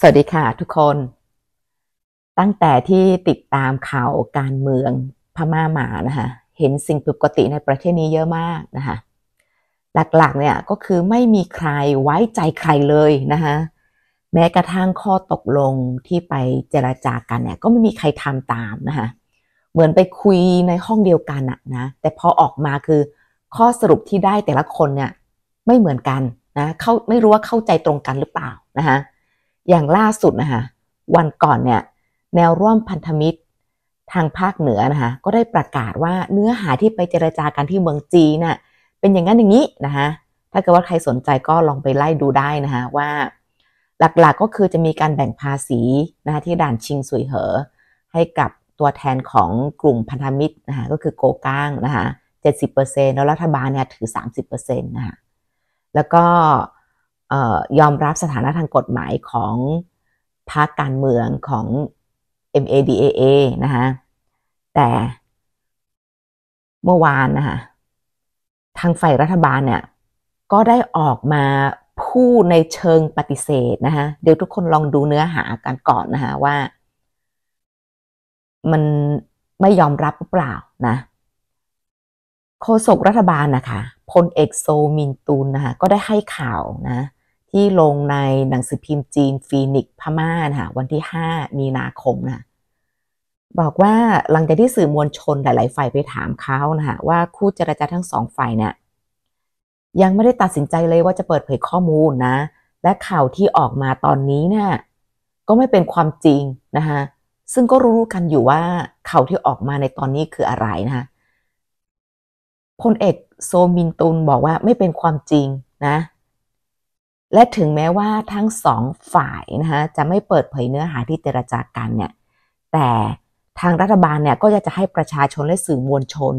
สวัสดีค่ะทุกคน ตั้งแต่ที่ติดตามข่าวการเมืองพม่าหมานะคะ เห็นสิ่งผิดปกติในประเทศนี้เยอะมากนะคะหลักๆเนี่ยก็คือไม่มีใครไว้ใจใครเลยนะคะแม้กระทั่งข้อตกลงที่ไปเจราจากันเนี่ยก็ไม่มีใครทำตามนะคะเหมือนไปคุยในห้องเดียวกันอะนะแต่พอออกมาคือข้อสรุปที่ได้แต่ละคนเนี่ยไม่เหมือนกันนะเขาไม่รู้ว่าเข้าใจตรงกันหรือเปล่านะคะอย่างล่าสุดนะคะวันก่อนเนี่ยแนวร่วมพันธมิตรทางภาคเหนือนะคะก็ได้ประกาศว่าเนื้อหาที่ไปเจรจากันที่เมืองจีนน่ะเป็นอย่างนั้นอย่างนี้นะคะถ้าเกิดว่าใครสนใจก็ลองไปไล่ดูได้นะคะว่าหลักๆกก็คือจะมีการแบ่งภาษีนะคะที่ด่านชิงสุยเหอ ให้กับตัวแทนของกลุ่มพันธมิตรนะคะก็คือโกก้างนะคะเจ็ดสิบเปอร์เซ็นแล้วรัฐบาลเนี่ยถือสามสิบเปอร์เซ็นต์นะคะแล้วก็ยอมรับสถานะทางกฎหมายของพรรคการเมืองของ MADAA นะคะแต่เมื่อวานนะคะทางฝ่ายรัฐบาลเนี่ย ก็ได้ออกมาพูดในเชิงปฏิเสธนะคะเดี๋ยวทุกคนลองดูเนื้อหากันก่อนนะคะว่า มันไม่ยอมรับหรือเปล่านะโฆษกรัฐบาลนะคะ พลเอกโซมินตูนนะคะก็ได้ให้ข่าวนะที่ลงในหนังสือพิมพ์จีนฟีนิกพม่าค่ะวันที่5มีนาคมนะ บอกว่า หลังจากที่สื่อมวลชนหลายๆฝ่ายไปถามเขานะคะว่าคู่เจรจาทั้งสองฝ่ายเนี่ยยังไม่ได้ตัดสินใจเลยว่าจะเปิดเผยข้อมูลนะ และข่าวที่ออกมาตอนนี้เนี่ยก็ไม่เป็นความจริงนะคะซึ่งก็รู้กันอยู่ว่าข่าวที่ออกมาในตอนนี้คืออะไรนะคะพลเอกโซมินตุนบอกว่าไม่เป็นความจริงนะและถึงแม้ว่าทั้งสองฝ่ายนะคะจะไม่เปิดเผยเนื้อหาที่เจรจากันเนี่ยแต่ทางรัฐบาลเนี่ยก็จะให้ประชาชนและสื่อมวลชน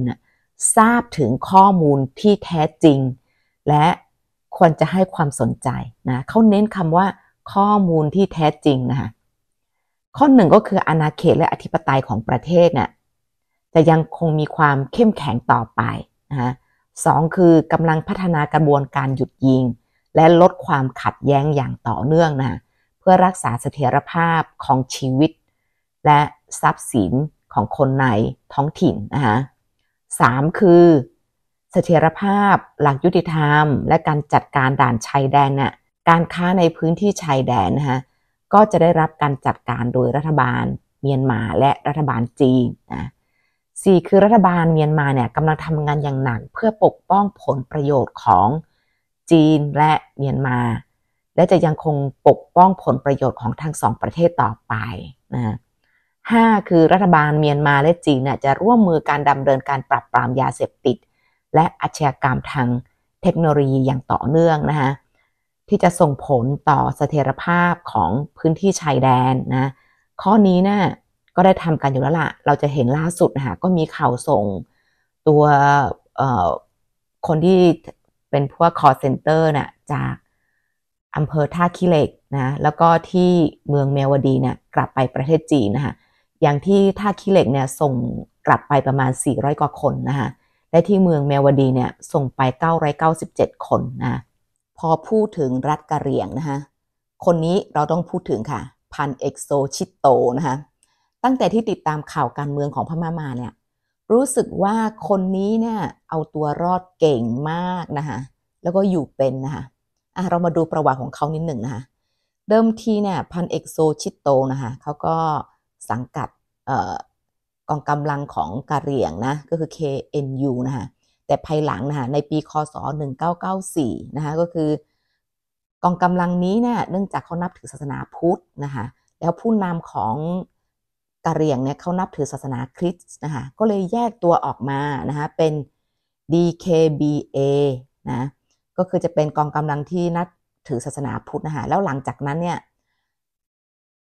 ทราบถึงข้อมูลที่แท้จริง และควรจะให้ความสนใจนะเขาเน้นคำว่า ข้อมูลที่แท้จริงนะคะข้อหนึ่งก็คืออาณาเขตและอธิปไตยของประเทศเนี่ยจะยังคงมีความเข้มแข็งต่อไปนะคะสองคือกำลังพัฒนากระบวนการหยุดยิงและลดความขัดแย้งอย่างต่อเนื่องนะเพื่อรักษาเสถียรภาพของชีวิต และทรัพย์สินของคนในท้องถิ่นนะคะสามคือเสถียรภาพหลักยุติธรรม และการจัดการด่านชายแดนน่ะการค้าในพื้นที่ชายแดนนะคะก็จะได้รับการจัดการโดยรัฐบาลเมียนมาและรัฐบาลจีนนะสี่คือ รัฐบาลเมียนมาเนี่ยกำลังทำงานอย่างหนักเพื่อปกป้องผลประโยชน์ของจีน และเมียนมา และจะยังคงปกป้องผลประโยชน์ของทั้งสอง ประเทศต่อไป นะห้าคือรัฐบาลเมียนมาและจีนจะร่วมมือการดำเนินการปรับปรามยาเสพติด และอาชญากรรมทางเทคโนโลยีอย่างต่อเนื่อง นะคะที่จะส่งผลต่อเสถียรภาพของพื้นที่ชายแดน นะข้อนี้นะ่ะก็ได้ทำกันอยู่แล้วละ่ะเราจะเห็นล่าสุดนะคะก็มีข่าวส่งตัวคนที่เป็นพวก call center นะ่ะจากอำเภอท่าขี้เหล็กนะแล้วก็ที่เมืองเมวดีเนะี่ยกลับไปประเทศจีนนะคะอย่างที่ท่าขี้เหล็กเนี่ยส่งกลับไปประมาณ 400 กว่าคนนะคะและที่เมืองเมวดีเนี่ยส่งไป 997 คนนะพอพูดถึงรัฐกะเหรี่ยงนะคะคนนี้เราต้องพูดถึงค่ะพันเอกโซชิตโตนะคะตั้งแต่ที่ติดตามข่าวการเมืองของพม่ามาเนี่ยรู้สึกว่าคนนี้เนี่ย เอาตัวรอดเก่งมากนะคะแล้วก็อยู่เป็นนะคะอ่ะเรามาดูประวัติของเขานิดหนึ่งนะคะเดิมทีเนี่ยพันเอกโซชิตโตนะคะเขาก็สังกัดกองกำลังของกะเหรี่ยงนะ ก็คือ KNU นะคะแต่ภายหลังนะคะในปีคศ 1994นะคะก็คือกองกำลังนี้เนี่ยเนื่องจากเขานับถือศาสนาพุทธนะคะแล้วผู้นำของกะเหรี่ยงเนี่ยเขานับถือศาสนาคริสต์นะคะก็เลยแยกตัวออกมานะคะเป็น DKBA นะก็คือจะเป็นกองกำลังที่นับถือศาสนาพุทธนะคะแล้วหลังจากนั้นเนี่ย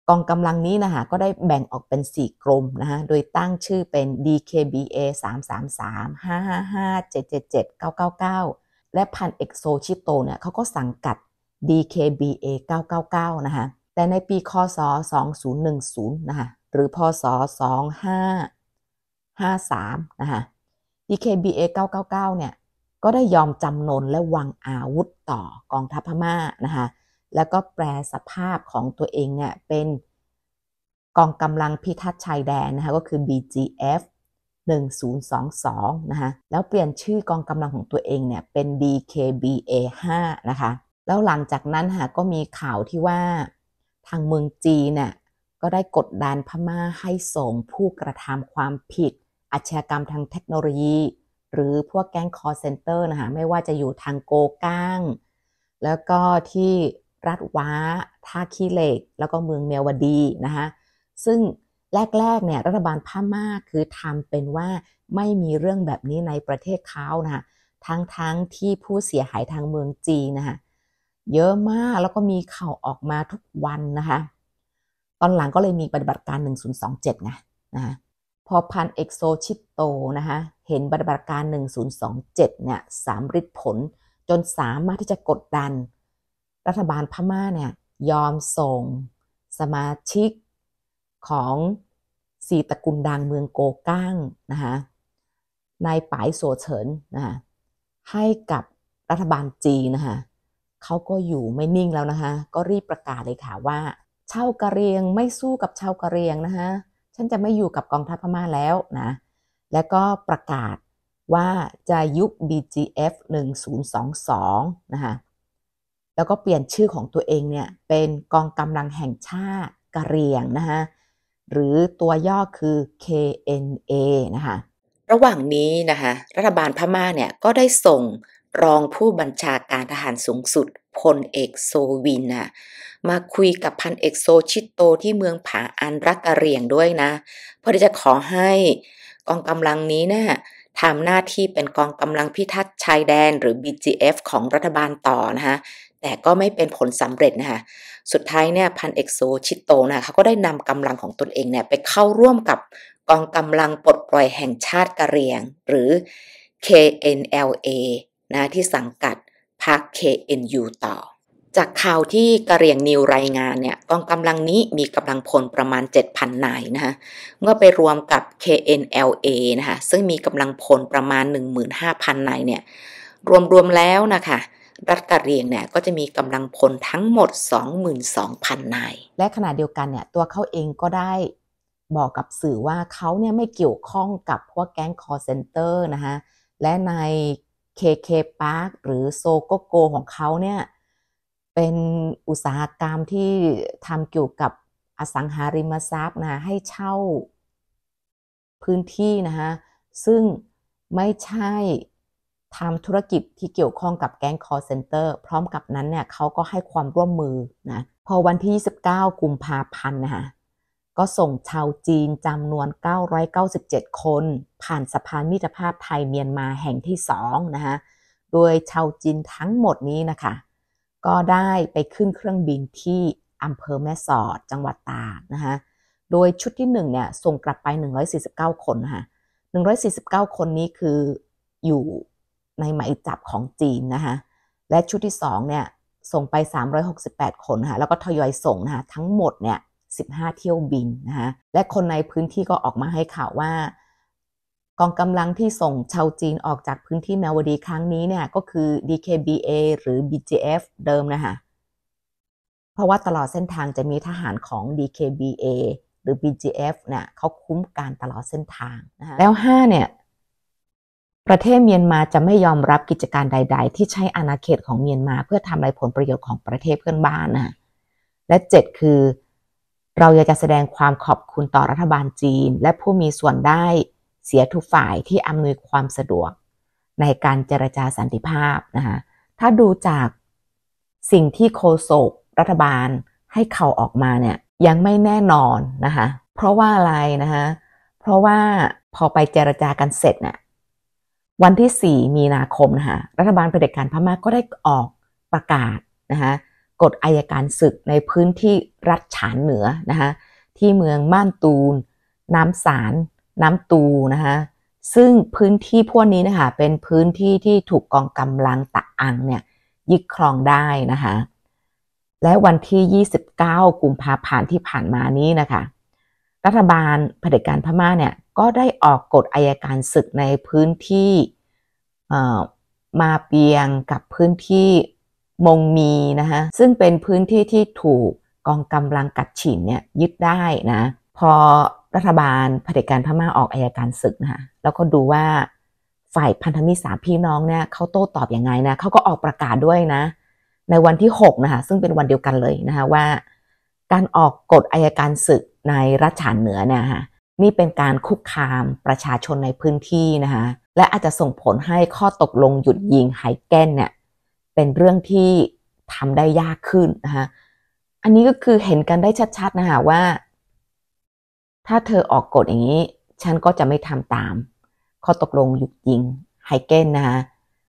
กองกำลังนี้นะคะก็ได้แบ่งออกเป็น 4 กลุ่มนะคะโดยตั้งชื่อเป็น DKBA 333 555 777 999 และพันเอกโซชิโตเนี่ยเขาก็สังกัด DKBA 999นะคะแต่ในปี คศ2010นะคะหรือพศ2553 นะคะ DKBA 999 เนี่ย ก็ได้ยอมจำนน และวางอาวุธต่อกองทัพพม่านะคะแล้วก็แปลสภาพของตัวเองเนี่ยเป็นกองกำลังพิทักษ์ชายแดนนะคะก็คือ BGF 1022 นะคะแล้วเปลี่ยนชื่อกองกำลังของตัวเอง เนี่ย เป็น DKBA 5 นะคะ แล้วหลังจากนั้นค่ะก็มีข่าวที่ว่าทางเมืองจีนเนี่ยก็ได้กดดันพม่าให้ส่งผู้กระทำความผิด อาชญากรรมทางเทคโนโลยี หรือพวกแก๊งคอร์เซนเตอร์นะคะไม่ว่าจะอยู่ทางโกก้าง แล้วก็ที่รัฐว้าท่าขี้เหล็กแล้วก็เมืองเมียวดีนะคะซึ่งแรกๆเนี่ยรัฐบาลพม่าคือทำเป็นว่าไม่มีเรื่องแบบนี้ในประเทศเขานะคะทั้งๆทที่ผู้เสียหายทางเมืองจีนนะคะเยอะมากแล้วก็มีข่าวออกมาทุกวันนะคะตอนหลังก็เลยมีปฏิบัติการ 1027ไงนะพอพันเอกโซชิตโตนะคะเห็นปฏิบัติการ 1027เนี่ยสามฤทธิผลจนสามารถที่จะกดดันรัฐบาลพม่าเนี่ย ยอมส่ง สมาชิกของสีตระกูลดังเมืองโกก้าง นะคะนายป๋ายโซเฉินนะคะให้กับรัฐบาลจีนนะคะเขาก็อยู่ไม่นิ่งแล้วนะคะก็รีบประกาศเลยค่ะว่าชาวกะเรียงไม่สู้กับชาวกะเรียงนะคะฉันจะไม่อยู่กับกองทัพพม่าแล้วนะ และก็ประกาศว่าจะยุบ BGF 1022นะคะแล้วก็เปลี่ยนชื่อของตัวเองเนี่ย เป็นกองกำลังแห่งชาติกะเรียงนะคะหรือตัวย่อคือ KNA นะคะระหว่างนี้นะคะรัฐบาลพม่าเนี่ยก็ได้ส่งรองผู้บัญชาการทหารสูงสุดพลเอกโซวินน่ะมาคุยกับพันเอกโซชิตโตที่เมืองผาอันรักกะเรียงด้วยนะเพื่อจะขอให้กองกำลังนี้นะ่ะทำหน้าที่เป็นกองกำลังพิทักษ์ชายแดนหรือ BGF ของรัฐบาลต่อนะคะแต่ก็ไม่เป็นผลสำเร็จนะคะสุดท้ายเนี่ยพันเอกโซชิตโตนะเขาก็ได้นำกำลังของตนเองเนี่ยไปเข้าร่วมกับกองกำลังปลดปล่อยแห่งชาติกะเรียง หรือ KNLA นะที่สังกัดพรรค KNU ต่อ จากข่าวที่กระเรียงนิวรายงานเนี่ยกองกำลังนี้มีกำลังพลประมาณ 7,000นายนะคะเมื่อไปรวมกับ KNLA นะคะซึ่งมีกำลังพลประมาณ 15,000นายเนี่ยรวมๆแล้วนะคะรัฐกะเรียงเนี่ยก็จะมีกำลังพลทั้งหมด 22,000นายและขณะเดียวกันเนี่ยตัวเขาเองก็ได้บอกกับสื่อว่าเขาเนี่ยไม่เกี่ยวข้องกับพวกแก๊งคอร์เซนเตอร์นะคะและใน KK Park หรือโซโกโกของเขาเนี่ย เป็นอุตสาหกรรมที่ทำเกี่ยวกับอสังหาริมทรัพย์นะให้เช่าพื้นที่นะฮะ ซึ่งไม่ใช่ทำธุรกิจที่เกี่ยวข้องกับแก๊งคอร์เซนเตอร์ พร้อมกับนั้นเนี่ยเขาก็ให้ความร่วมมือนะ พอวันที่ 29กุมภาพันธ์นะฮะก็ส่งชาวจีนจำนวน 997 คน ผ่านสะพานมิตรภาพไทยเมียนมาแห่งที่สองนะคะโดยชาวจีนทั้งหมดนี้นะคะ ก็ได้ไปขึ้นเครื่องบินที่อำเภอแม่สอดจังหวัดตากนะคะโดยชุดที่ 1 เนี่ย ส่งกลับไป 149 คนค่ะ149 คนนี้คืออยู่ในหมายจับของจีน นะคะและชุดที่ 2 เนี่ย ส่งไป 368 คนค่ะแล้วก็ทยอยส่งนะคะทั้งหมดเนี่ย15 เที่ยวบินนะคะและคนในพื้นที่ก็ออกมาให้ข่าวว่า กองกำลังที่ส่งชาวจีนออกจากพื้นที่แมวดีครั้งนี้เนี่ยก็คือ DKBA หรือ BGF เดิมนะคะเพราะว่าตลอดเส้นทางจะมีทหารของ DKBA หรือ BGF เนี่ยเขาคุ้มการตลอดเส้นทางนะะแล้ว5เนี่ยประเทศเมียนมาจะไม่ยอมรับกิจการใดๆ ที่ใช้อาณาเขตของเมียนมาเพื่อทำลายผลประโยชน์ของประเทศเพื่อนบ้านนะและ 7 คือเราอยากจะแสดงความขอบคุณต่อรัฐบาลจีน และผู้มีส่วนได้เสียทุกฝ่ายที่อำนวยความสะดวก ในการเจรจาสันติภาพนะคะถ้าดูจากสิ่งที่โคโศกรัฐบาลให้เขาออกมาเนี่ยยังไม่แน่นอนนะคะ เพราะว่าอะไรนะคะเพราะว่าพอไปเจรจากันเสร็จนะ่ยวันที่ 4 มีนาคมนะคะรัฐบาลเผด็จการพม่ากก็ได้ออกประกาศนะคะกฎอายการศึกในพื้นที่รัฐฉานเหนือนะคะที่เมืองม่านตูนน้ำสาร น้ำตูนะคะซึ่งพื้นที่พวกนี้นะคะเป็นพื้นที่ที่ถูกกองกำลังตะอังเนี่ยยึดครองได้นะคะ และวันที่ 29กุมภาพันธ์ที่ผ่านมานี้นะคะรัฐบาลเผด็จการพม่าเนี่ยก็ได้ออกกฎอายการศึกในพื้นที่มาเปียงกับพื้นที่มงมีนะคะซึ่งเป็นพื้นที่ที่ถูกกองกำลังกัดฉินเนี่ยยึดได้นะพอรัฐบาลเผด็จการพม่าออกอายการศึกนะคะแล้วก็ดูว่าฝ่ายพันธมิตรสามพี่น้องเนี่ยเขาโต้ตอบอยังไงนะเขาก็ออกประกาศด้วยนะในวันที่6นะคะซึ่งเป็นวันเดียวกันเลยนะคะว่า การออกกฎอายการศึกในรัชฐานเหนือนะคะนี่เป็นการคุกคามประชาชนในพื้นที่นะคะและอาจจะส่งผลให้ข้อตกลงหยุดยิงไฮแกนเนี่ยเป็นเรื่องที่ทำได้ยากขึ้นนะคะอันนี้ก็คือเห็นกันได้ชัด ๆนะคะว่า ถ้าเธอออกกฎอย่างนี้ ฉันก็จะไม่ทำตาม ข้อตกลงหยุดยิงไฮเกนนะคะ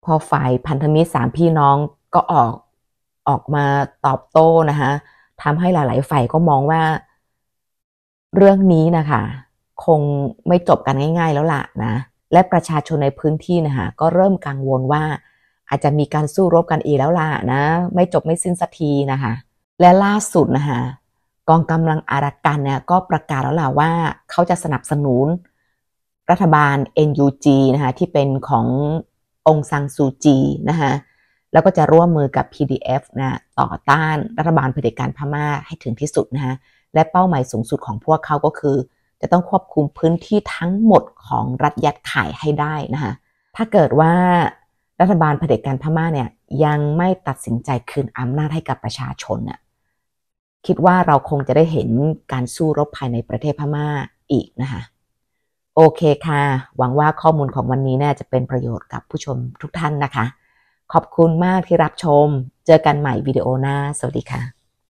พอฝ่ายพันธมิตรสามพี่น้องก็ออกออกมาตอบโต้นะคะทำให้หลายๆฝ่ายก็มองว่าเรื่องนี้นะคะคงไม่จบกันง่ายๆแล้วล่ะนะและประชาชนในพื้นที่นะคะก็เริ่มกังวลว่าอาจจะมีการสู้รบกันอีกแล้วล่ะนะ ไม่จบไม่สิ้นสักทีนะคะ และล่าสุดนะคะกองกำลังอารักันเนี่ยก็ประกาศแล้วล่ะว่าเขาจะสนับสนุนรัฐบาล NUG นะคะที่เป็นขององซังซูจีนะคะแล้วก็จะร่วมมือกับ PDF นะ ต่อต้านรัฐบาลเผด็จการพม่าให้ถึงที่สุดนะคะและเป้าหมายสูงสุดของพวกเขาก็คือ จะต้องควบคุมพื้นที่ทั้งหมดของรัฐยัดไข่ให้ได้นะคะถ้าเกิดว่ารัฐบาลเผด็จการพม่าเนี่ยยังไม่ตัดสินใจคืนอำนาจให้กับประชาชนน่ะคิดว่าเราคงจะได้เห็นการสู้รบภายในประเทศพม่าอีกนะคะโอเคค่ะ หวังว่าข้อมูลของวันนี้น่าจะเป็นประโยชน์กับผู้ชมทุกท่านนะคะ ขอบคุณมากที่รับชม เจอกันใหม่วิดีโอหน้า สวัสดีค่ะ